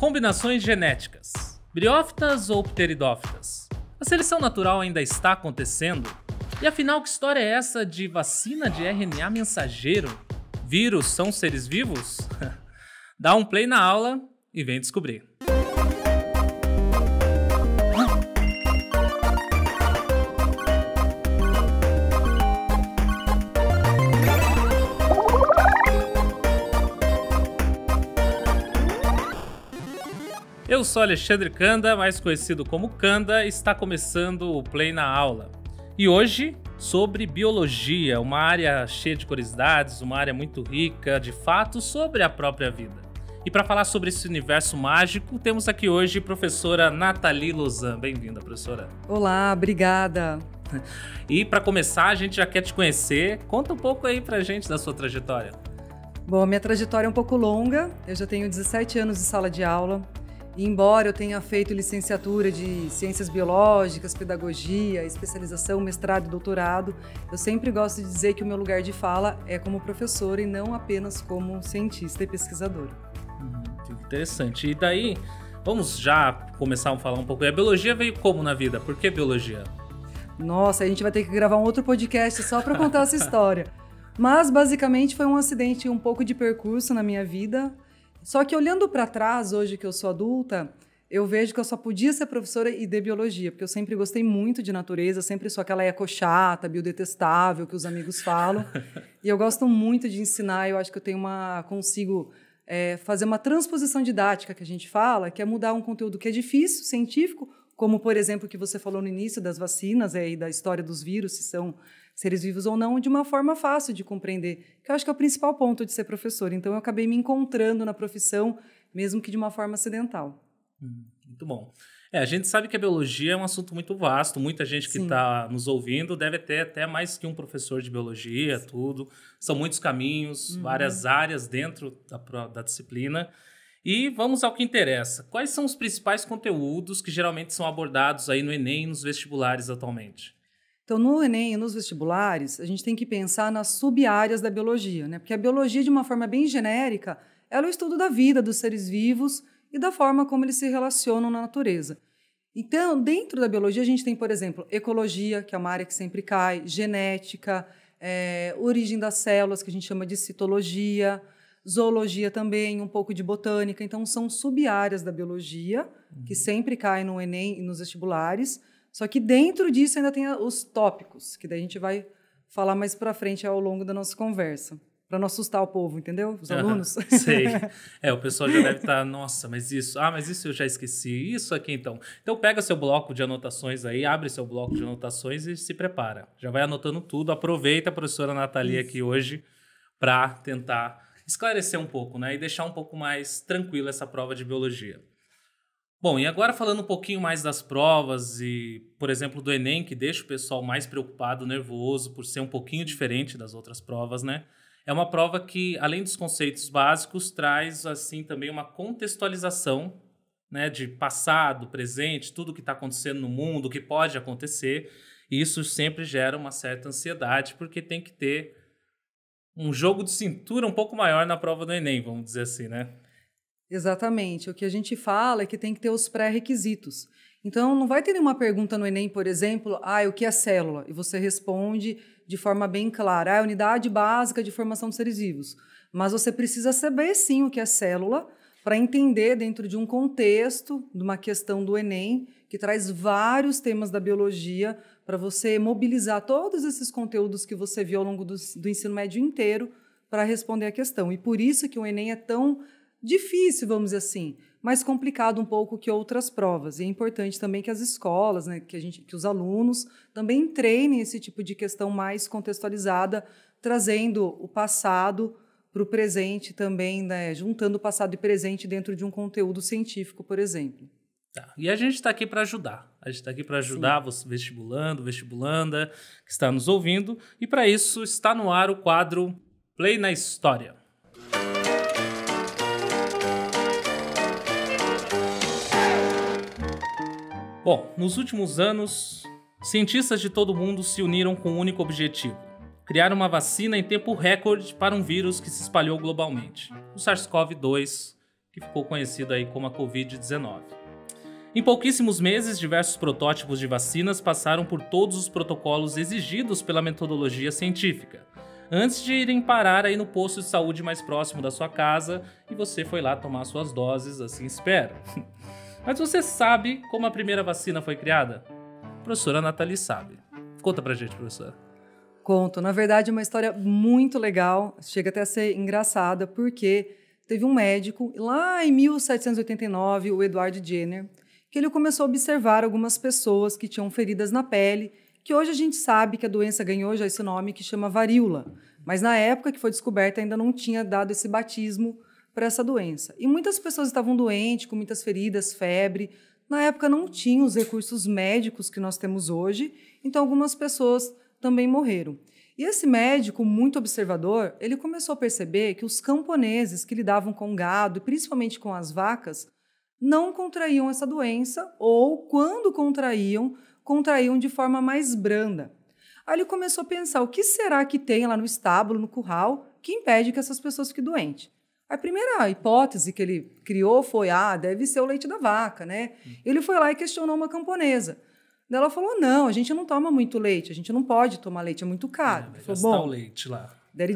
combinações genéticas, briófitas ou pteridófitas. A seleção natural ainda está acontecendo? E afinal, que história é essa de vacina de RNA mensageiro? Vírus são seres vivos? Dá um play na aula e vem descobrir. Eu sou Alexandre Kanda, mais conhecido como Kanda, está começando o Play na Aula. E hoje sobre biologia, uma área cheia de curiosidades, uma área muito rica de fatos sobre a própria vida. E para falar sobre esse universo mágico, temos aqui hoje a professora Nathalie Lozan. Bem-vinda, professora. Olá, obrigada. E para começar, a gente já quer te conhecer. Conta um pouco aí para gente da sua trajetória. Bom, minha trajetória é um pouco longa. Eu já tenho 17 anos de sala de aula. Embora eu tenha feito licenciatura de ciências biológicas, pedagogia, especialização, mestrado e doutorado, eu sempre gosto de dizer que o meu lugar de fala é como professora e não apenas como cientista e pesquisador. Hum, interessante. E daí, vamos já começar a falar um pouco. E a biologia veio como na vida? Por que biologia? Nossa, a gente vai ter que gravar um outro podcast só para contar essa história. Mas basicamente foi um acidente, um pouco de percurso na minha vida. Só que olhando para trás, hoje que eu sou adulta, eu vejo que eu só podia ser professora e de biologia, porque eu sempre gostei muito de natureza, sempre sou aquela ecochata, biodetestável que os amigos falam. e eu gosto muito de ensinar, eu acho que eu tenho uma. consigo é, fazer uma transposição didática que a gente fala, que é mudar um conteúdo que é difícil, científico, como por exemplo o que você falou no início das vacinas é, e da história dos vírus, se são seres vivos ou não, de uma forma fácil de compreender, que eu acho que é o principal ponto de ser professor. Então, eu acabei me encontrando na profissão, mesmo que de uma forma acidental. Hum, muito bom. É, a gente sabe que a biologia é um assunto muito vasto, muita gente que está nos ouvindo deve ter até mais que um professor de biologia, Sim. tudo. São muitos caminhos, uhum. várias áreas dentro da, da disciplina. E vamos ao que interessa. Quais são os principais conteúdos que geralmente são abordados aí no Enem e nos vestibulares atualmente? Então, no Enem e nos vestibulares, a gente tem que pensar nas sub-áreas da biologia, né? Porque a biologia, de uma forma bem genérica, ela é o estudo da vida dos seres vivos e da forma como eles se relacionam na natureza. Então, dentro da biologia, a gente tem, por exemplo, ecologia, que é uma área que sempre cai, genética, é, origem das células, que a gente chama de citologia, zoologia também, um pouco de botânica. Então, são sub-áreas da biologia, uhum. que sempre caem no Enem e nos vestibulares, só que dentro disso ainda tem os tópicos, que daí a gente vai falar mais para frente ao longo da nossa conversa. Para não assustar o povo, entendeu? Os alunos. Uhum, sei. É, o pessoal já deve estar, tá, nossa, mas isso, ah, mas isso eu já esqueci, isso aqui então. Então pega seu bloco de anotações aí, abre seu bloco de anotações e se prepara. Já vai anotando tudo, aproveita a professora Natalia isso. aqui hoje para tentar esclarecer um pouco, né? E deixar um pouco mais tranquila essa prova de biologia. Bom, e agora falando um pouquinho mais das provas e, por exemplo, do Enem, que deixa o pessoal mais preocupado, nervoso, por ser um pouquinho diferente das outras provas, né? É uma prova que, além dos conceitos básicos, traz, assim, também uma contextualização, né, de passado, presente, tudo que está acontecendo no mundo, o que pode acontecer. E isso sempre gera uma certa ansiedade, porque tem que ter um jogo de cintura um pouco maior na prova do Enem, vamos dizer assim, né? Exatamente. O que a gente fala é que tem que ter os pré-requisitos. Então, não vai ter nenhuma pergunta no Enem, por exemplo, ah, o que é célula? E você responde de forma bem clara, ah, é unidade básica de formação de seres vivos. Mas você precisa saber, sim, o que é célula, para entender dentro de um contexto, de uma questão do Enem, que traz vários temas da biologia, para você mobilizar todos esses conteúdos que você viu ao longo do, do ensino médio inteiro para responder a questão. E por isso que o Enem é tão difícil, vamos dizer assim, mais complicado um pouco que outras provas. E é importante também que as escolas, né, que, a gente, que os alunos também treinem esse tipo de questão mais contextualizada, trazendo o passado para o presente também, né, juntando passado e presente dentro de um conteúdo científico, por exemplo. Tá. E a gente está aqui para ajudar. A gente está aqui para ajudar Sim. você, vestibulando, vestibulanda, que está nos ouvindo. E para isso está no ar o quadro Play na História. Bom, nos últimos anos, cientistas de todo o mundo se uniram com um único objetivo: criar uma vacina em tempo recorde para um vírus que se espalhou globalmente, o SARS-CoV-2, que ficou conhecido aí como a COVID-19. Em pouquíssimos meses, diversos protótipos de vacinas passaram por todos os protocolos exigidos pela metodologia científica, antes de irem parar aí no posto de saúde mais próximo da sua casa e você foi lá tomar suas doses, assim espero. Mas você sabe como a primeira vacina foi criada? A professora Nathalie sabe. Conta pra gente, professora. Conto. Na verdade, é uma história muito legal, chega até a ser engraçada, porque teve um médico lá em 1789, o Edward Jenner, que ele começou a observar algumas pessoas que tinham feridas na pele, que hoje a gente sabe que a doença ganhou já esse nome que chama varíola, mas na época que foi descoberta ainda não tinha dado esse batismo para essa doença. E muitas pessoas estavam doentes, com muitas feridas, febre. Na época não tinham os recursos médicos que nós temos hoje, então algumas pessoas também morreram. E esse médico, muito observador, ele começou a perceber que os camponeses que lidavam com gado, principalmente com as vacas, não contraíam essa doença ou, quando contraíam, contraíam de forma mais branda. Aí ele começou a pensar: o que será que tem lá no estábulo, no curral, que impede que essas pessoas fiquem doentes? A primeira hipótese que ele criou foi: ah, deve ser o leite da vaca, né? Ele foi lá e questionou uma camponesa. Ela falou: não, a gente não toma muito leite, a gente não pode tomar leite, é muito caro. É, falou, Bom, o leite lá. Daí ele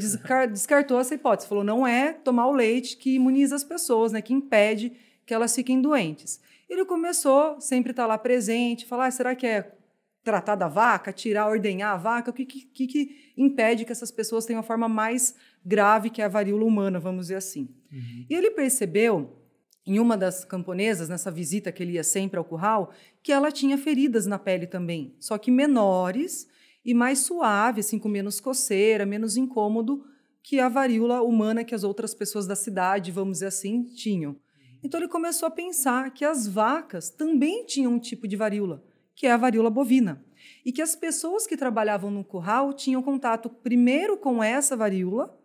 descartou essa hipótese, falou: não é tomar o leite que imuniza as pessoas, né? Que impede que elas fiquem doentes. Ele começou sempre estar tá lá presente, falar: ah, será que é tratar da vaca, tirar, ordenhar a vaca? O que, que, que impede que essas pessoas tenham a forma mais grave, que é a varíola humana, vamos dizer assim? Uhum. E ele percebeu, em uma das camponesas, nessa visita que ele ia sempre ao curral, que ela tinha feridas na pele também, só que menores e mais suave, assim, com menos coceira, menos incômodo que a varíola humana que as outras pessoas da cidade, vamos dizer assim, tinham. Uhum. Então ele começou a pensar que as vacas também tinham um tipo de varíola que é a varíola bovina. E que as pessoas que trabalhavam no curral tinham contato primeiro com essa varíola,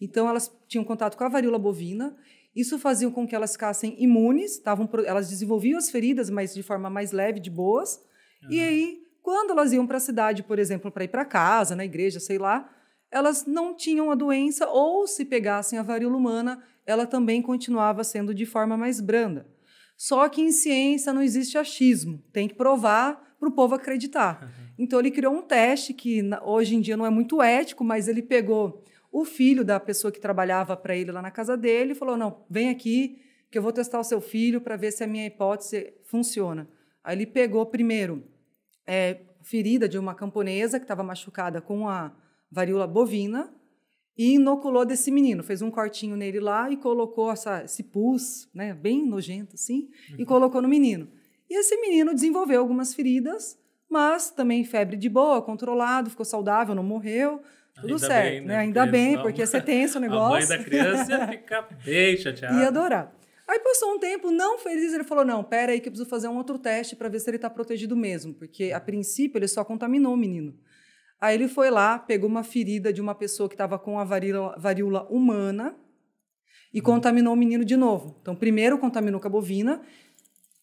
então elas tinham contato com a varíola bovina, isso fazia com que elas ficassem imunes, elas desenvolviam as feridas, mas de forma mais leve, de boas. Uhum. E aí, quando elas iam para a cidade, por exemplo, para ir para casa, na igreja, sei lá, elas não tinham a doença, ou se pegassem a varíola humana, ela também continuava sendo de forma mais branda. Só que em ciência não existe achismo, tem que provar para o povo acreditar. Uhum. Então ele criou um teste que hoje em dia não é muito ético, mas ele pegou o filho da pessoa que trabalhava para ele lá na casa dele e falou: "Não, vem aqui que eu vou testar o seu filho para ver se a minha hipótese funciona". Aí ele pegou primeiro é, ferida de uma camponesa que estava machucada com a varíola bovina e inoculou desse menino. Fez um cortinho nele lá e colocou essa, esse pus, né, bem nojento assim, uhum. e colocou no menino. E esse menino desenvolveu algumas feridas, mas também febre de boa, controlado, ficou saudável, não morreu. Tudo Ainda certo, bem, né? né? Ainda bem, porque você tem esse negócio. A mãe da criança ia bem Ia adorar. Aí passou um tempo, não feliz, ele falou: não, pera aí que eu preciso fazer um outro teste para ver se ele está protegido mesmo, porque a princípio ele só contaminou o menino. Aí ele foi lá, pegou uma ferida de uma pessoa que estava com a varíola, varíola humana e uhum. contaminou o menino de novo. Então, primeiro contaminou com a bovina,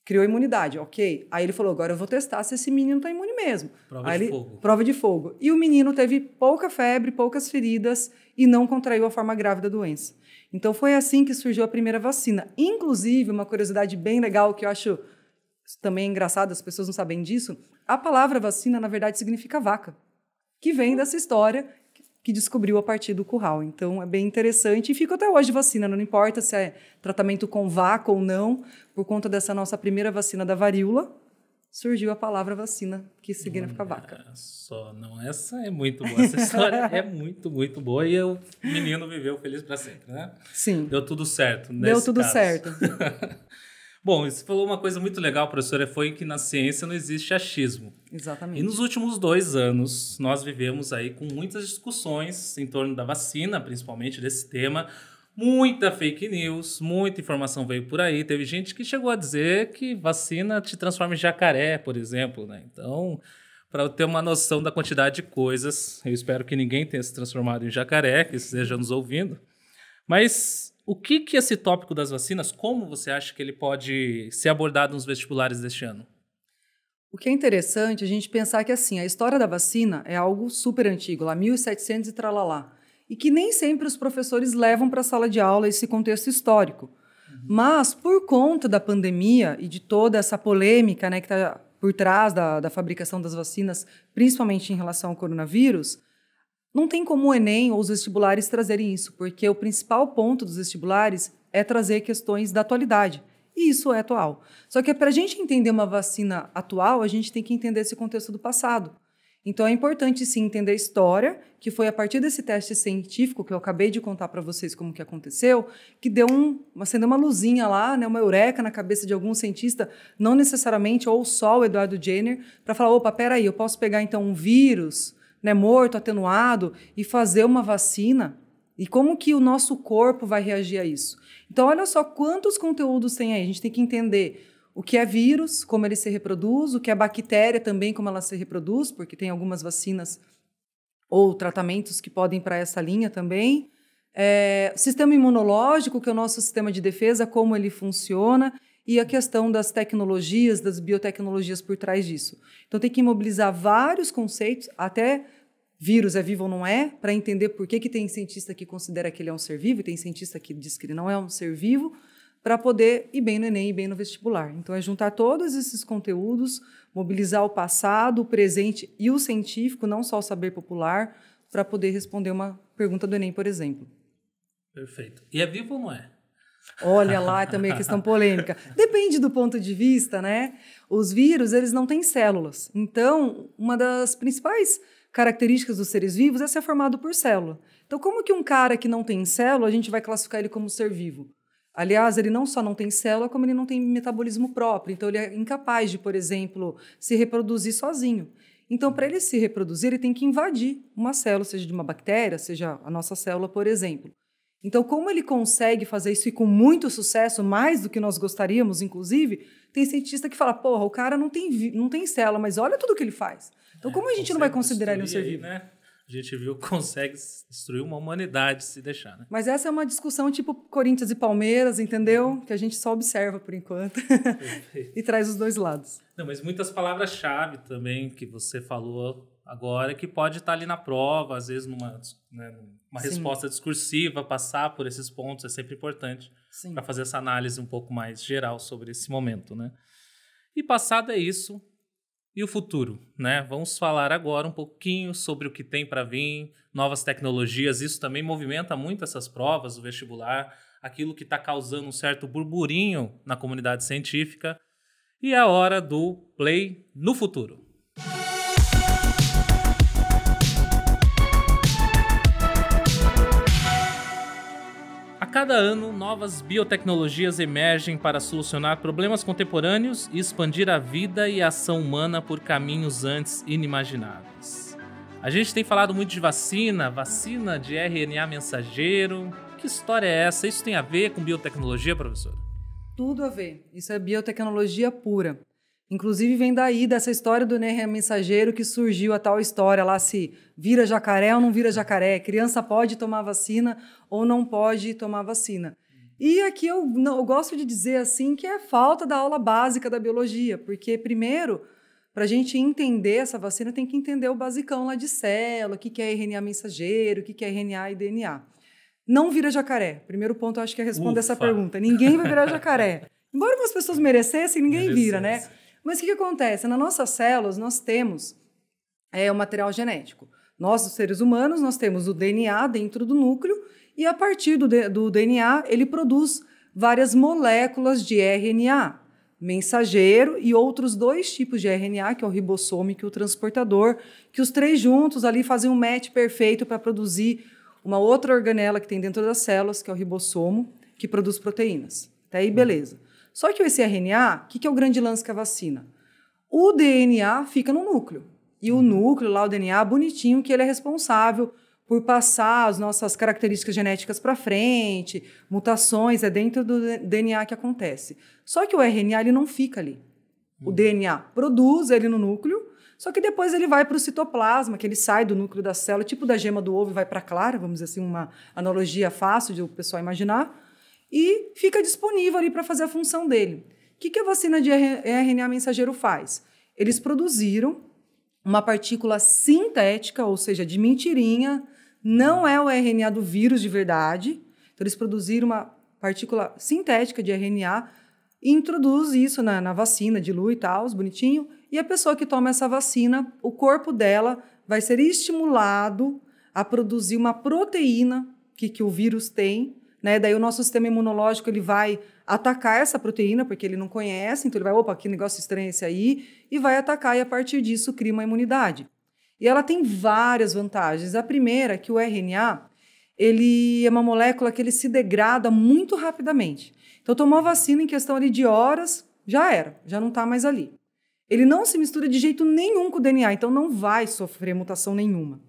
criou imunidade, ok. Aí ele falou: agora eu vou testar se esse menino está imune mesmo. Prova Aí de ele, fogo. Prova de fogo. E o menino teve pouca febre, poucas feridas e não contraiu a forma grave da doença. Então foi assim que surgiu a primeira vacina. Inclusive, uma curiosidade bem legal que eu acho também engraçada, as pessoas não sabem disso. A palavra vacina, na verdade, significa vaca que vem dessa história que descobriu a partir do curral. Então é bem interessante e fica até hoje vacina, não importa se é tratamento com vaca ou não, por conta dessa nossa primeira vacina da varíola, surgiu a palavra vacina, que significa vaca. Só, não, essa é muito boa. Essa história é muito, muito boa e o menino viveu feliz para sempre, né? Sim. Deu tudo certo. Deu tudo caso. certo. Bom, você falou uma coisa muito legal, professora, foi que na ciência não existe achismo. Exatamente. E nos últimos dois anos, nós vivemos aí com muitas discussões em torno da vacina, principalmente desse tema. Muita fake news, muita informação veio por aí. Teve gente que chegou a dizer que vacina te transforma em jacaré, por exemplo, né? Então, para ter uma noção da quantidade de coisas, eu espero que ninguém tenha se transformado em jacaré, que esteja nos ouvindo. Mas o que, que esse tópico das vacinas, como você acha que ele pode ser abordado nos vestibulares deste ano? O que é interessante a gente pensar que assim, a história da vacina é algo super antigo, lá 1700 e tralalá, e que nem sempre os professores levam para a sala de aula esse contexto histórico. Uhum. Mas por conta da pandemia e de toda essa polêmica, né, que está por trás da, da fabricação das vacinas, principalmente em relação ao coronavírus, não tem como o Enem ou os vestibulares trazerem isso, porque o principal ponto dos vestibulares é trazer questões da atualidade. E isso é atual. Só que para a gente entender uma vacina atual, a gente tem que entender esse contexto do passado. Então é importante sim entender a história, que foi a partir desse teste científico que eu acabei de contar para vocês como que aconteceu, que deu um, acendeu uma luzinha lá, né, uma eureka na cabeça de algum cientista, não necessariamente ou só o Eduardo Jenner, para falar, opa, peraí, eu posso pegar então um vírus, né, morto, atenuado, e fazer uma vacina? E como que o nosso corpo vai reagir a isso? Então, olha só quantos conteúdos tem aí. A gente tem que entender o que é vírus, como ele se reproduz, o que é bactéria também, como ela se reproduz, porque tem algumas vacinas ou tratamentos que podem para essa linha também. É, sistema imunológico, que é o nosso sistema de defesa, como ele funciona e a questão das tecnologias, das biotecnologias por trás disso. Então tem que mobilizar vários conceitos, até vírus é vivo ou não é, para entender por que, que tem cientista que considera que ele é um ser vivo e tem cientista que diz que ele não é um ser vivo, para poder ir bem no Enem e bem no vestibular. Então é juntar todos esses conteúdos, mobilizar o passado, o presente e o científico, não só o saber popular, para poder responder uma pergunta do Enem, por exemplo. Perfeito. E é vivo ou não é? Olha lá, também é questão polêmica. Depende do ponto de vista, né? Os vírus, eles não têm células. Então, uma das principais características dos seres vivos é ser formado por célula. Então, como que um cara que não tem célula, a gente vai classificar ele como ser vivo? Aliás, ele não só não tem célula, como ele não tem metabolismo próprio. Então, ele é incapaz de, por exemplo, se reproduzir sozinho. Então, para ele se reproduzir, ele tem que invadir uma célula, seja de uma bactéria, seja a nossa célula, por exemplo. Então, como ele consegue fazer isso e com muito sucesso, mais do que nós gostaríamos, inclusive, tem cientista que fala, porra, o cara não tem, não tem célula, mas olha tudo que ele faz. Então, é, como é, a gente não vai considerar ele um ser vivo? Aí, né? A gente viu consegue destruir uma humanidade se deixar, né? Mas essa é uma discussão tipo Corinthians e Palmeiras, entendeu? Uhum. Que a gente só observa por enquanto e traz os dois lados. Não, mas muitas palavras-chave também que você falou agora que pode estar ali na prova, às vezes numa né, uma resposta discursiva, passar por esses pontos é sempre importante para fazer essa análise um pouco mais geral sobre esse momento, né? E passado é isso, e o futuro, né? Vamos falar agora um pouquinho sobre o que tem para vir, novas tecnologias. Isso também movimenta muito essas provas, o vestibular, aquilo que está causando um certo burburinho na comunidade científica. E é a hora do play no futuro. cada ano, novas biotecnologias emergem para solucionar problemas contemporâneos e expandir a vida e a ação humana por caminhos antes inimagináveis. A gente tem falado muito de vacina, vacina de RNA mensageiro. Que história é essa? Isso tem a ver com biotecnologia, professor? Tudo a ver. Isso é biotecnologia pura. Inclusive vem daí dessa história do Enem Mensageiro que surgiu a tal história lá se vira jacaré ou não vira jacaré, criança pode tomar vacina ou não pode tomar vacina. E aqui eu, eu gosto de dizer assim que é falta da aula básica da biologia, porque primeiro para a gente entender essa vacina tem que entender o basicão lá de célula, o que, é RNA mensageiro, o que, é RNA e DNA. Não vira jacaré. Primeiro ponto, eu acho que é responder Ufa. essa pergunta. Ninguém vai virar jacaré. Embora algumas pessoas merecessem, ninguém Merecesse. vira, né? Mas o que, que acontece? Nas nossas células, nós temos é, o material genético. Nós, os seres humanos, nós temos o DNA dentro do núcleo e a partir do, do DNA ele produz várias moléculas de RNA, mensageiro e outros dois tipos de RNA, que é o ribossomo e o transportador, que os três juntos ali fazem um match perfeito para produzir uma outra organela que tem dentro das células, que é o ribossomo, que produz proteínas. Até aí, beleza. Só que o RNA o que, que é o grande lance que a vacina? O DNA fica no núcleo. E o uhum. núcleo, lá o DNA, bonitinho, que ele é responsável por passar as nossas características genéticas para frente, mutações, é dentro do DNA que acontece. Só que o RNA ele não fica ali. O uhum. DNA produz ele no núcleo, só que depois ele vai para o citoplasma, que ele sai do núcleo da célula, tipo da gema do ovo e vai para a clara, vamos dizer assim, uma analogia fácil de o pessoal imaginar e fica disponível ali para fazer a função dele. O que, que a vacina de RNA mensageiro faz? Eles produziram uma partícula sintética, ou seja, de mentirinha, não é o RNA do vírus de verdade. Então, eles produziram uma partícula sintética de RNA e introduz isso na, na vacina, dilui e tal, bonitinho. E a pessoa que toma essa vacina, o corpo dela vai ser estimulado a produzir uma proteína que, que o vírus tem né? Daí o nosso sistema imunológico ele vai atacar essa proteína porque ele não conhece, então ele vai, opa, que negócio estranho esse aí, e vai atacar e a partir disso cria uma imunidade. E ela tem várias vantagens. A primeira é que o RNA, ele é uma molécula que ele se degrada muito rapidamente. Então tomou a vacina em questão ali de horas, já era, já não está mais ali. Ele não se mistura de jeito nenhum com o DNA, então não vai sofrer mutação nenhuma.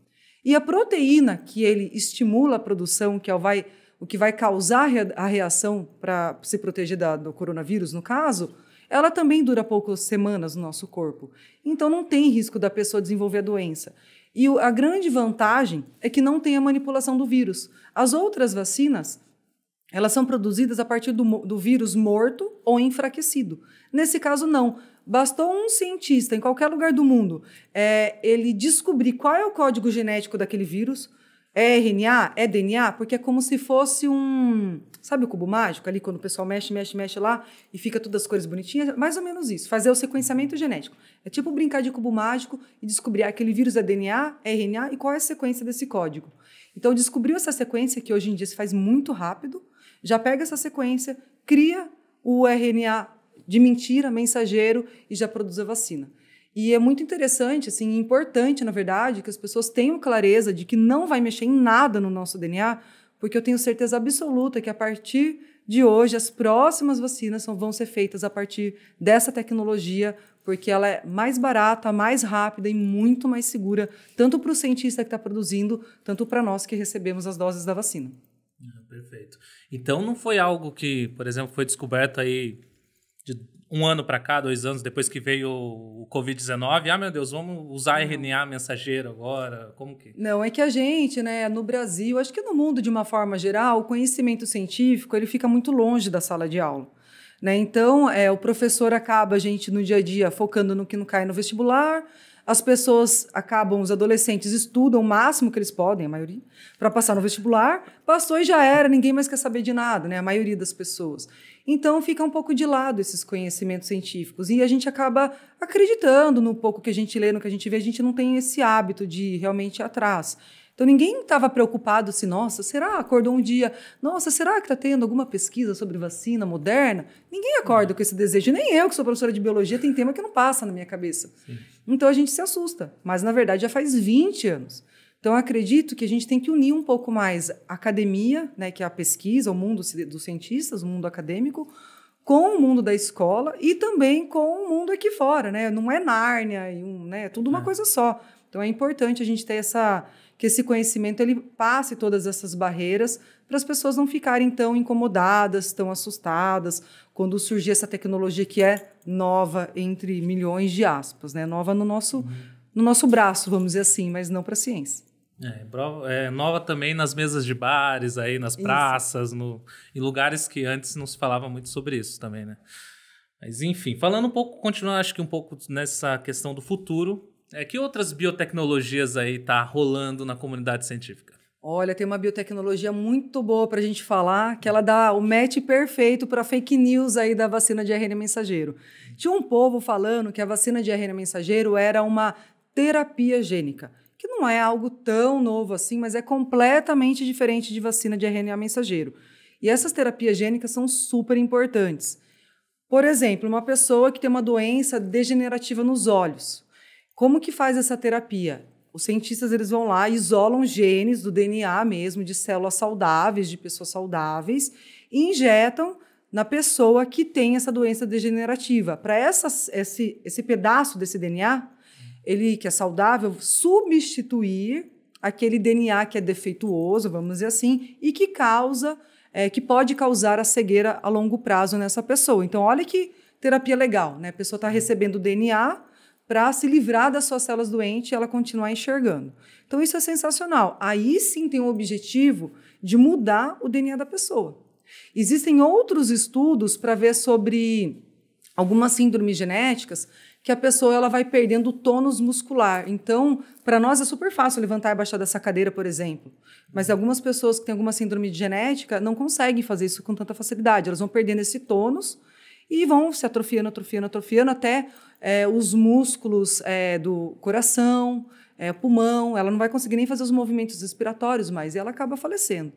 E a proteína que ele estimula a produção, que é vai o que vai causar a reação para se proteger da, do coronavírus, no caso, ela também dura poucas semanas no nosso corpo. Então não tem risco da pessoa desenvolver a doença. E a grande vantagem é que não tem a manipulação do vírus. As outras vacinas, elas são produzidas a partir do, do vírus morto ou enfraquecido. Nesse caso, não. Bastou um cientista em qualquer lugar do mundo é, ele descobrir qual é o código genético daquele vírus, é RNA? É DNA? Porque é como se fosse um. Sabe o cubo mágico ali, quando o pessoal mexe, mexe, mexe lá e fica todas as cores bonitinhas? Mais ou menos isso. Fazer o sequenciamento genético. É tipo brincar de cubo mágico e descobrir ah, aquele vírus é DNA, é RNA e qual é a sequência desse código. Então, descobriu essa sequência, que hoje em dia se faz muito rápido, já pega essa sequência, cria o RNA de mentira, mensageiro e já produz a vacina. E é muito interessante, assim, importante, na verdade, que as pessoas tenham clareza de que não vai mexer em nada no nosso DNA, porque eu tenho certeza absoluta que a partir de hoje as próximas vacinas vão ser feitas a partir dessa tecnologia, porque ela é mais barata, mais rápida e muito mais segura, tanto para o cientista que está produzindo, tanto para nós que recebemos as doses da vacina. Ah, perfeito. Então não foi algo que, por exemplo, foi descoberto aí de um ano para cá, dois anos depois que veio o Covid-19, ah, meu Deus, vamos usar não. RNA mensageiro agora? Como que? Não, é que a gente, né, no Brasil, acho que no mundo de uma forma geral, o conhecimento científico ele fica muito longe da sala de aula. Né? Então, é, o professor acaba a gente no dia a dia focando no que não cai no vestibular, as pessoas acabam, os adolescentes estudam o máximo que eles podem, a maioria, para passar no vestibular. Passou e já era, ninguém mais quer saber de nada, né? A maioria das pessoas. Então fica um pouco de lado esses conhecimentos científicos e a gente acaba acreditando no pouco que a gente lê, no que a gente vê, a gente não tem esse hábito de realmente ir atrás. Então ninguém estava preocupado se, nossa, será? Acordou um dia, nossa, será que está tendo alguma pesquisa sobre vacina moderna? Ninguém acorda uhum. com esse desejo, nem eu que sou professora de biologia, tem tema que não passa na minha cabeça. Sim. Então a gente se assusta, mas na verdade já faz 20 anos. Então acredito que a gente tem que unir um pouco mais a academia, né, que é a pesquisa, o mundo dos cientistas, o mundo acadêmico, com o mundo da escola e também com o mundo aqui fora, né? Não é Nárnia, um, né? É tudo uma é. coisa só. Então é importante a gente ter essa que esse conhecimento ele passe todas essas barreiras para as pessoas não ficarem tão incomodadas, tão assustadas quando surgir essa tecnologia que é nova entre milhões de aspas, né? Nova no nosso uhum. no nosso braço, vamos dizer assim, mas não para a ciência. É, é, nova também nas mesas de bares, aí nas praças, no, em lugares que antes não se falava muito sobre isso também, né? Mas enfim, falando um pouco, continuar acho que um pouco nessa questão do futuro, é, que outras biotecnologias aí tá rolando na comunidade científica? Olha, tem uma biotecnologia muito boa para a gente falar, que ela dá o match perfeito para fake news aí da vacina de RNA mensageiro. Tinha um povo falando que a vacina de RNA mensageiro era uma terapia gênica, que não é algo tão novo assim, mas é completamente diferente de vacina de RNA mensageiro. E essas terapias gênicas são super importantes. Por exemplo, uma pessoa que tem uma doença degenerativa nos olhos. Como que faz essa terapia? Os cientistas eles vão lá, isolam genes do DNA mesmo, de células saudáveis, de pessoas saudáveis, e injetam na pessoa que tem essa doença degenerativa. Para esse, esse pedaço desse DNA, ele que é saudável, substituir aquele DNA que é defeituoso, vamos dizer assim, e que causa, é, que pode causar a cegueira a longo prazo nessa pessoa. Então, olha que terapia legal, né? A pessoa está recebendo DNA para se livrar das suas células doentes e ela continuar enxergando. Então, isso é sensacional. Aí sim tem o objetivo de mudar o DNA da pessoa. Existem outros estudos para ver sobre algumas síndromes genéticas que a pessoa ela vai perdendo tônus muscular. Então, para nós é super fácil levantar e baixar dessa cadeira, por exemplo. Mas algumas pessoas que têm alguma síndrome genética não conseguem fazer isso com tanta facilidade. Elas vão perdendo esse tônus e vão se atrofiando, atrofiando, atrofiando até é, os músculos é, do coração, é, pulmão, ela não vai conseguir nem fazer os movimentos respiratórios mais e ela acaba falecendo.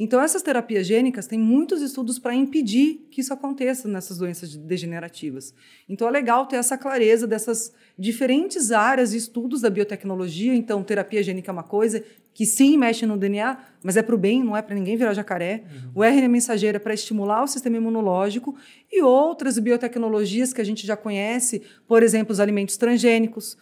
Então, essas terapias gênicas têm muitos estudos para impedir que isso aconteça nessas doenças degenerativas. Então, é legal ter essa clareza dessas diferentes áreas de estudos da biotecnologia. Então, terapia gênica é uma coisa que sim mexe no DNA, mas é para o bem, não é para ninguém virar jacaré. Uhum. O RNA mensageiro é para estimular o sistema imunológico e outras biotecnologias que a gente já conhece, por exemplo, os alimentos transgênicos.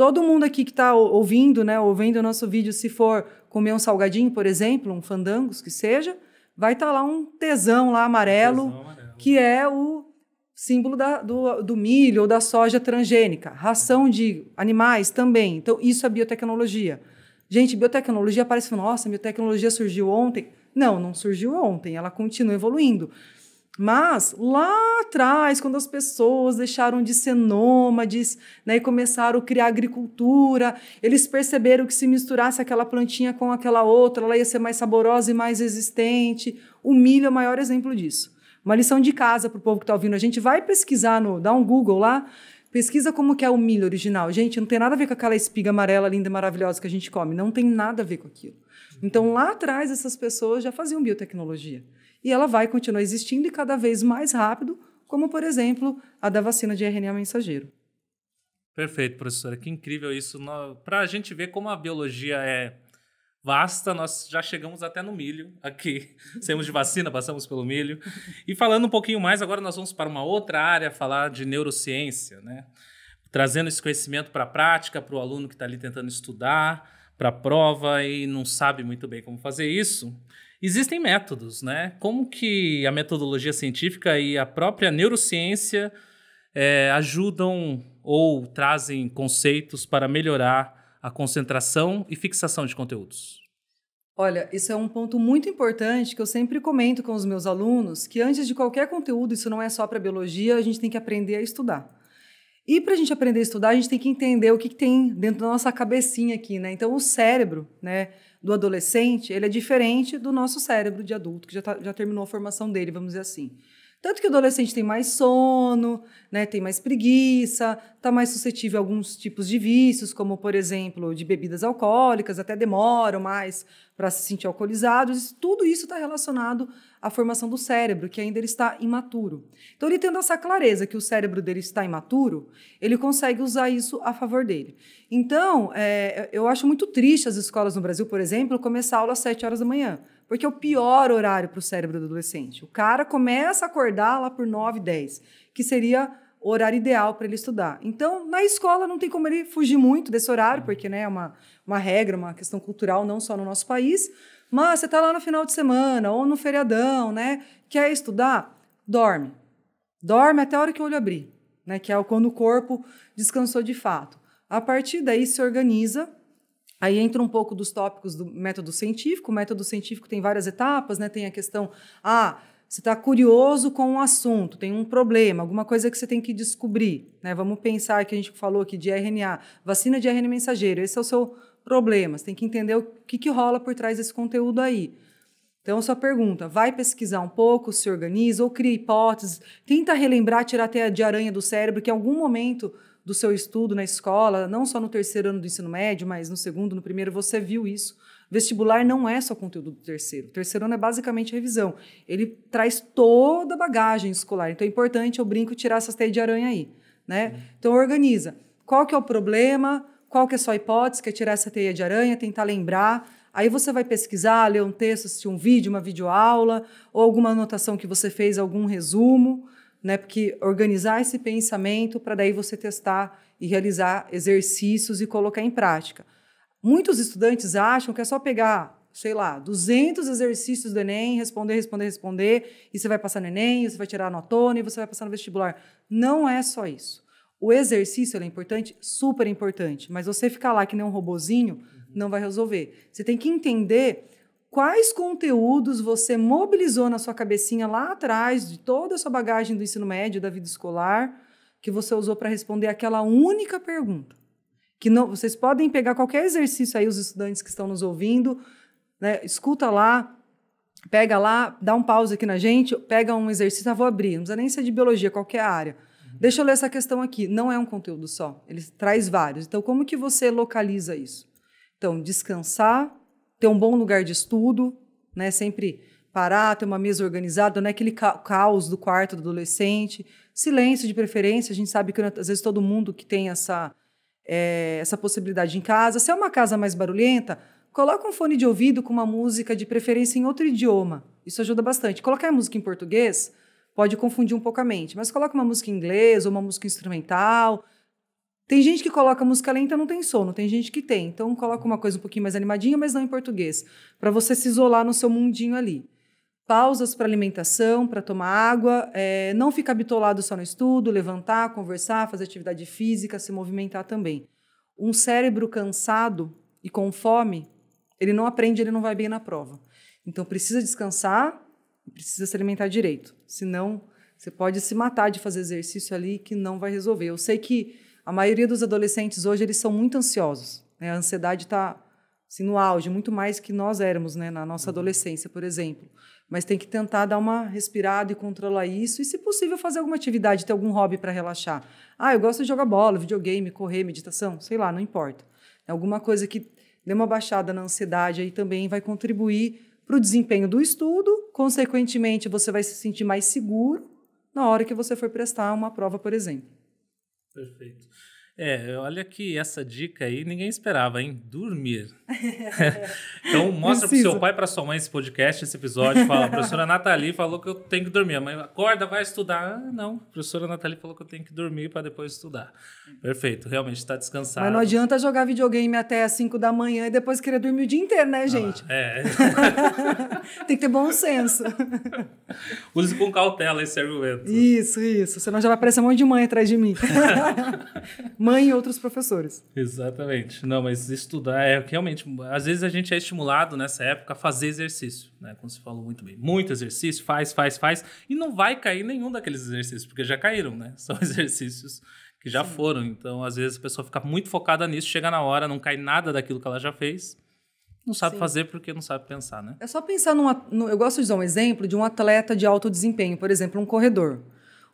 Todo mundo aqui que está ouvindo, né, ouvindo o nosso vídeo, se for comer um salgadinho, por exemplo, um fandangos que seja, vai estar tá lá um tesão lá amarelo, tesão amarelo, que é o símbolo da, do, do milho ou da soja transgênica. Ração de animais também. Então, isso é biotecnologia. Gente, biotecnologia parece, nossa, biotecnologia surgiu ontem. Não, não surgiu ontem, ela continua evoluindo. Mas lá atrás, quando as pessoas deixaram de ser nômades né, e começaram a criar agricultura, eles perceberam que se misturasse aquela plantinha com aquela outra, ela ia ser mais saborosa e mais resistente. O milho é o maior exemplo disso. Uma lição de casa para o povo que está ouvindo. A gente vai pesquisar, no, dá um Google lá, Pesquisa como que é o milho original. Gente, não tem nada a ver com aquela espiga amarela linda e maravilhosa que a gente come. Não tem nada a ver com aquilo. Então, lá atrás, essas pessoas já faziam biotecnologia e ela vai continuar existindo e cada vez mais rápido, como, por exemplo, a da vacina de RNA mensageiro. Perfeito, professora. Que incrível isso. Para a gente ver como a biologia é vasta, nós já chegamos até no milho aqui. Saímos de vacina, passamos pelo milho. E falando um pouquinho mais, agora nós vamos para uma outra área, falar de neurociência, né? Trazendo esse conhecimento para a prática, para o aluno que está ali tentando estudar, para a prova e não sabe muito bem como fazer isso. Existem métodos, né? Como que a metodologia científica e a própria neurociência é, ajudam ou trazem conceitos para melhorar a concentração e fixação de conteúdos? Olha, isso é um ponto muito importante que eu sempre comento com os meus alunos, que antes de qualquer conteúdo, isso não é só para biologia, a gente tem que aprender a estudar. E para a gente aprender a estudar, a gente tem que entender o que, que tem dentro da nossa cabecinha aqui, né? Então, o cérebro, né? do adolescente, ele é diferente do nosso cérebro de adulto, que já, tá, já terminou a formação dele, vamos dizer assim. Tanto que o adolescente tem mais sono, né, tem mais preguiça, está mais suscetível a alguns tipos de vícios, como, por exemplo, de bebidas alcoólicas, até demoram mais para se sentir alcoolizados. Tudo isso está relacionado à formação do cérebro, que ainda ele está imaturo. Então, ele tendo essa clareza que o cérebro dele está imaturo, ele consegue usar isso a favor dele. Então, é, eu acho muito triste as escolas no Brasil, por exemplo, começar a aula às 7 horas da manhã. Porque é o pior horário para o cérebro do adolescente. O cara começa a acordar lá por 9, 10, que seria o horário ideal para ele estudar. Então, na escola não tem como ele fugir muito desse horário, porque né, é uma, uma regra, uma questão cultural, não só no nosso país. Mas você está lá no final de semana ou no feriadão, né? Quer estudar? Dorme. Dorme até a hora que o olho abrir, né? Que é quando o corpo descansou de fato. A partir daí se organiza Aí entra um pouco dos tópicos do método científico. O método científico tem várias etapas, né? Tem a questão, ah, você está curioso com um assunto, tem um problema, alguma coisa que você tem que descobrir, né? Vamos pensar que a gente falou aqui de RNA, vacina de RNA mensageiro. Esse é o seu problema. Você tem que entender o que, que rola por trás desse conteúdo aí. Então, sua pergunta, vai pesquisar um pouco, se organiza ou cria hipóteses, tenta relembrar, tirar até a de aranha do cérebro, que em algum momento do seu estudo na escola, não só no terceiro ano do ensino médio, mas no segundo, no primeiro, você viu isso. Vestibular não é só conteúdo do terceiro. O terceiro ano é basicamente revisão. Ele traz toda a bagagem escolar. Então é importante, eu brinco, tirar essas teias de aranha aí. Né? Uhum. Então organiza. Qual que é o problema? Qual que é a sua hipótese? é tirar essa teia de aranha, tentar lembrar. Aí você vai pesquisar, ler um texto, assistir um vídeo, uma videoaula, ou alguma anotação que você fez, algum resumo né? Porque organizar esse pensamento para daí você testar e realizar exercícios e colocar em prática. Muitos estudantes acham que é só pegar, sei lá, 200 exercícios do Enem, responder, responder, responder, e você vai passar no Enem, você vai tirar notona e você vai passar no vestibular. Não é só isso. O exercício é importante, super importante, mas você ficar lá que nem um robozinho uhum. não vai resolver. Você tem que entender quais conteúdos você mobilizou na sua cabecinha lá atrás, de toda a sua bagagem do ensino médio, da vida escolar, que você usou para responder aquela única pergunta. Que não, vocês podem pegar qualquer exercício aí, os estudantes que estão nos ouvindo, né, escuta lá, pega lá, dá um pause aqui na gente, pega um exercício, ah, vou abrir, não precisa nem ser de biologia, qualquer área. Uhum. Deixa eu ler essa questão aqui. Não é um conteúdo só, ele traz vários. Então, como que você localiza isso? Então, descansar, ter um bom lugar de estudo, né? Sempre parar, ter uma mesa organizada, não é aquele caos do quarto do adolescente. Silêncio de preferência, a gente sabe que é, às vezes todo mundo que tem essa, é, essa possibilidade em casa. Se é uma casa mais barulhenta, coloca um fone de ouvido com uma música de preferência em outro idioma. Isso ajuda bastante. Colocar a música em português pode confundir um pouco a mente, mas coloca uma música em inglês ou uma música instrumental, tem gente que coloca música lenta não tem sono, tem gente que tem. Então coloca uma coisa um pouquinho mais animadinha, mas não em português, para você se isolar no seu mundinho ali. Pausas para alimentação, para tomar água, é, não ficar bitolado só no estudo, levantar, conversar, fazer atividade física, se movimentar também. Um cérebro cansado e com fome, ele não aprende, ele não vai bem na prova. Então precisa descansar, precisa se alimentar direito. Senão você pode se matar de fazer exercício ali que não vai resolver. Eu sei que a maioria dos adolescentes hoje eles são muito ansiosos. Né? A ansiedade está assim, no auge, muito mais que nós éramos né? na nossa uhum. adolescência, por exemplo. Mas tem que tentar dar uma respirada e controlar isso. E, se possível, fazer alguma atividade, ter algum hobby para relaxar. Ah, eu gosto de jogar bola, videogame, correr, meditação, sei lá, não importa. Alguma coisa que dê uma baixada na ansiedade aí também vai contribuir para o desempenho do estudo. Consequentemente, você vai se sentir mais seguro na hora que você for prestar uma prova, por exemplo. Perfeito. É, olha que essa dica aí ninguém esperava, hein? Dormir. então mostra Preciso. pro seu pai e pra sua mãe esse podcast, esse episódio. Fala, a professora Nathalie falou que eu tenho que dormir. A mãe acorda, vai estudar. Ah, não, a professora Nathalie falou que eu tenho que dormir para depois estudar. Perfeito, realmente está descansado. Mas não adianta jogar videogame até às 5 da manhã e depois querer dormir o dia inteiro, né, ah gente? Ah, é. Tem que ter bom senso. Use com cautela esse argumento. Isso, isso. Senão já vai aparecer um monte de mãe atrás de mim mãe e outros professores. Exatamente. Não, mas estudar é realmente. Às vezes a gente é estimulado nessa época a fazer exercício, né? Como você falou muito bem. Muito exercício, faz, faz, faz. E não vai cair nenhum daqueles exercícios, porque já caíram, né? São exercícios que já Sim. foram. Então, às vezes, a pessoa fica muito focada nisso, chega na hora, não cai nada daquilo que ela já fez. Não sabe Sim. fazer porque não sabe pensar, né? É só pensar numa. No, eu gosto de usar um exemplo de um atleta de alto desempenho, por exemplo, um corredor.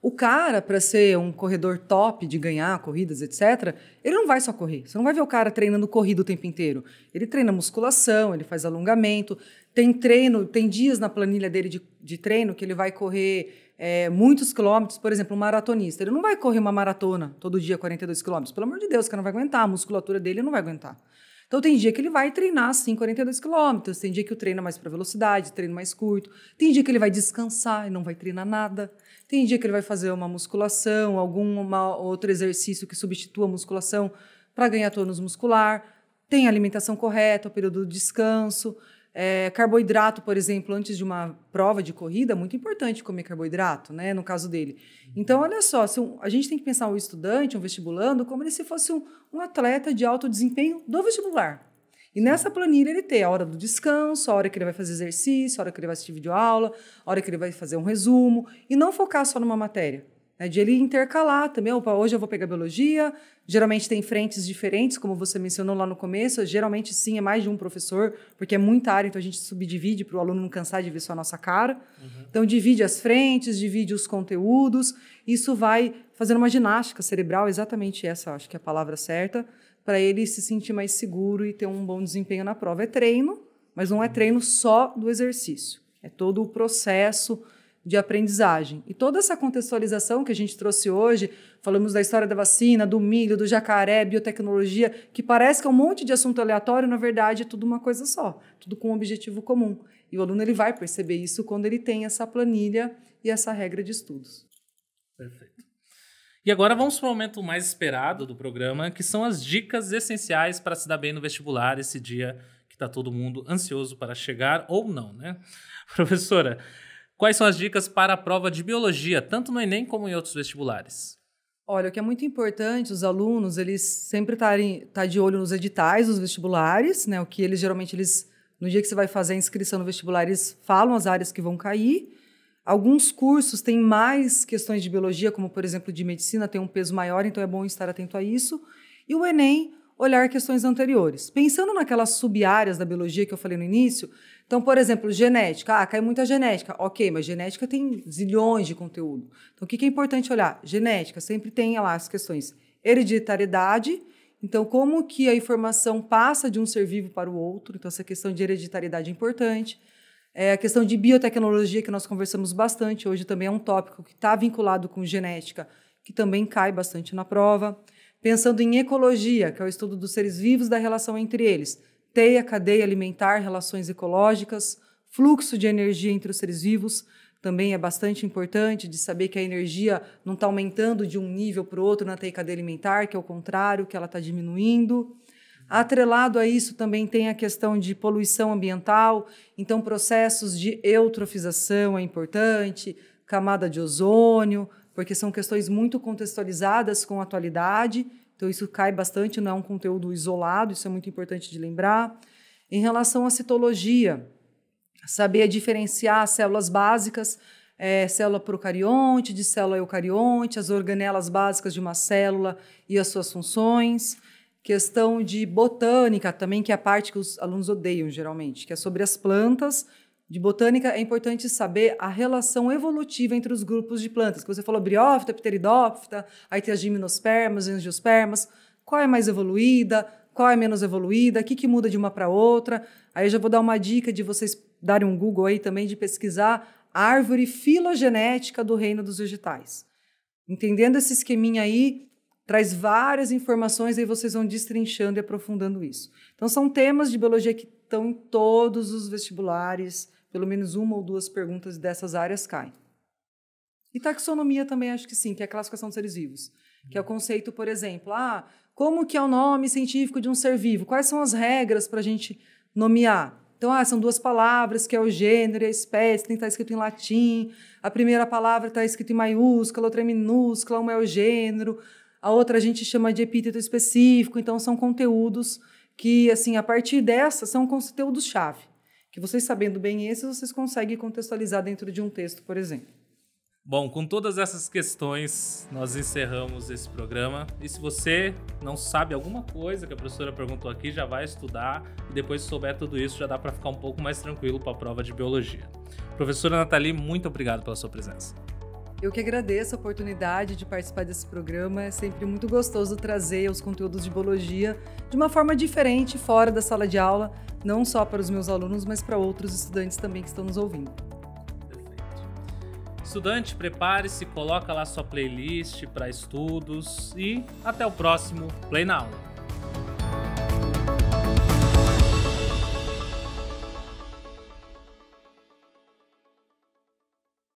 O cara, para ser um corredor top de ganhar corridas, etc., ele não vai só correr. Você não vai ver o cara treinando corrida o tempo inteiro. Ele treina musculação, ele faz alongamento, tem treino, tem dias na planilha dele de, de treino que ele vai correr é, muitos quilômetros. Por exemplo, um maratonista. Ele não vai correr uma maratona todo dia, 42 quilômetros. Pelo amor de Deus, o cara não vai aguentar. A musculatura dele não vai aguentar. Então tem dia que ele vai treinar assim 42 quilômetros, tem dia que o treino é mais para velocidade, treino mais curto, tem dia que ele vai descansar e não vai treinar nada. Tem dia que ele vai fazer uma musculação, algum uma, outro exercício que substitua a musculação para ganhar tônus muscular. Tem alimentação correta, o período do descanso. É, carboidrato, por exemplo, antes de uma prova de corrida, é muito importante comer carboidrato, né? No caso dele. Uhum. Então, olha só, se um, a gente tem que pensar um estudante, um vestibulando, como ele se fosse um, um atleta de alto desempenho do vestibular. E nessa planilha ele tem a hora do descanso, a hora que ele vai fazer exercício, a hora que ele vai assistir videoaula, a hora que ele vai fazer um resumo, e não focar só numa matéria né, de ele intercalar também. Opa, hoje eu vou pegar biologia, geralmente tem frentes diferentes, como você mencionou lá no começo. Geralmente, sim, é mais de um professor, porque é muita área, então a gente subdivide para o aluno não cansar de ver só a nossa cara. Uhum. Então, divide as frentes, divide os conteúdos. Isso vai fazendo uma ginástica cerebral, exatamente essa, acho que é a palavra certa, para ele se sentir mais seguro e ter um bom desempenho na prova. É treino, mas não é uhum. treino só do exercício. É todo o processo de aprendizagem. E toda essa contextualização que a gente trouxe hoje, falamos da história da vacina, do milho, do jacaré, biotecnologia, que parece que é um monte de assunto aleatório, na verdade é tudo uma coisa só, tudo com um objetivo comum. E o aluno ele vai perceber isso quando ele tem essa planilha e essa regra de estudos. Perfeito. E agora vamos para o momento mais esperado do programa, que são as dicas essenciais para se dar bem no vestibular esse dia que está todo mundo ansioso para chegar ou não, né? Professora, Quais são as dicas para a prova de biologia, tanto no Enem como em outros vestibulares? Olha, o que é muito importante, os alunos, eles sempre estarem tá de olho nos editais dos vestibulares, né? O que eles geralmente eles no dia que você vai fazer a inscrição no vestibular, eles falam as áreas que vão cair. Alguns cursos têm mais questões de biologia, como por exemplo de medicina, tem um peso maior, então é bom estar atento a isso. E o Enem, olhar questões anteriores. Pensando naquelas sub-áreas da biologia que eu falei no início, então, por exemplo, genética. Ah, cai muita genética. Ok, mas genética tem zilhões de conteúdo. Então, o que é importante olhar? Genética, sempre tem lá as questões hereditariedade. Então, como que a informação passa de um ser vivo para o outro? Então, essa questão de hereditariedade é importante. É, a questão de biotecnologia, que nós conversamos bastante hoje, também é um tópico que está vinculado com genética, que também cai bastante na prova pensando em ecologia, que é o estudo dos seres vivos da relação entre eles, teia, cadeia alimentar, relações ecológicas, fluxo de energia entre os seres vivos, também é bastante importante de saber que a energia não está aumentando de um nível para o outro na teia cadeia alimentar, que é o contrário, que ela está diminuindo. Atrelado a isso também tem a questão de poluição ambiental, então processos de eutrofização é importante, camada de ozônio, porque são questões muito contextualizadas com a atualidade, então isso cai bastante, não é um conteúdo isolado, isso é muito importante de lembrar. Em relação à citologia, saber diferenciar células básicas, é, célula procarionte, de célula eucarionte, as organelas básicas de uma célula e as suas funções. Questão de botânica também, que é a parte que os alunos odeiam geralmente, que é sobre as plantas, de botânica, é importante saber a relação evolutiva entre os grupos de plantas. Que você falou briófita, pteridófita, aí tem as gimnospermas, angiospermas. Qual é mais evoluída? Qual é menos evoluída? O que, que muda de uma para outra? Aí eu já vou dar uma dica de vocês darem um Google aí também de pesquisar a árvore filogenética do reino dos vegetais. Entendendo esse esqueminha aí, traz várias informações e vocês vão destrinchando e aprofundando isso. Então são temas de biologia que estão em todos os vestibulares, pelo menos uma ou duas perguntas dessas áreas caem. E taxonomia também acho que sim, que é a classificação de seres vivos, que é o conceito, por exemplo, ah, como que é o nome científico de um ser vivo? Quais são as regras para a gente nomear? Então, ah, são duas palavras, que é o gênero e a espécie, tem que estar tá escrito em latim. A primeira palavra está escrita em maiúscula, outra em é minúscula, uma é o gênero, a outra a gente chama de epíteto específico. Então, são conteúdos que, assim, a partir dessa, são conteúdos-chave que vocês sabendo bem esses vocês conseguem contextualizar dentro de um texto, por exemplo. Bom, com todas essas questões, nós encerramos esse programa. E se você não sabe alguma coisa que a professora perguntou aqui, já vai estudar e depois se souber tudo isso, já dá para ficar um pouco mais tranquilo para a prova de biologia. Professora Nathalie, muito obrigado pela sua presença. Eu que agradeço a oportunidade de participar desse programa. É sempre muito gostoso trazer os conteúdos de biologia de uma forma diferente, fora da sala de aula, não só para os meus alunos, mas para outros estudantes também que estão nos ouvindo. Perfeito. Estudante, prepare-se, coloca lá sua playlist para estudos e até o próximo Play na Aula.